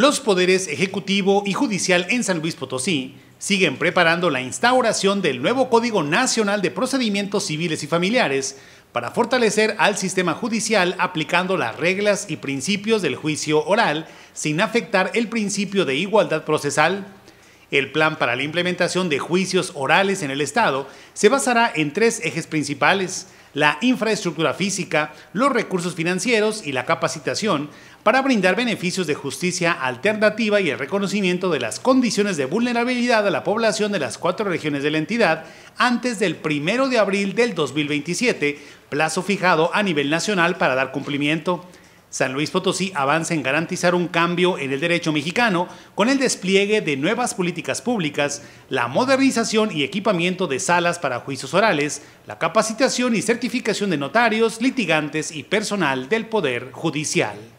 Los poderes ejecutivo y judicial en San Luis Potosí siguen preparando la instauración del nuevo Código Nacional de Procedimientos Civiles y Familiares para fortalecer al sistema judicial aplicando las reglas y principios del juicio oral sin afectar el principio de igualdad procesal el plan para la implementación de juicios orales en el Estado se basará en tres ejes principales, la infraestructura física, los recursos financieros y la capacitación para brindar beneficios de justicia alternativa y el reconocimiento de las condiciones de vulnerabilidad a la población de las cuatro regiones de la entidad antes del 1 de abril del 2027, plazo fijado a nivel nacional para dar cumplimiento. San Luis Potosí avanza en garantizar un cambio en el derecho mexicano con el despliegue de nuevas políticas públicas, la modernización y equipamiento de salas para juicios orales, la capacitación y certificación de notarios, litigantes y personal del Poder Judicial.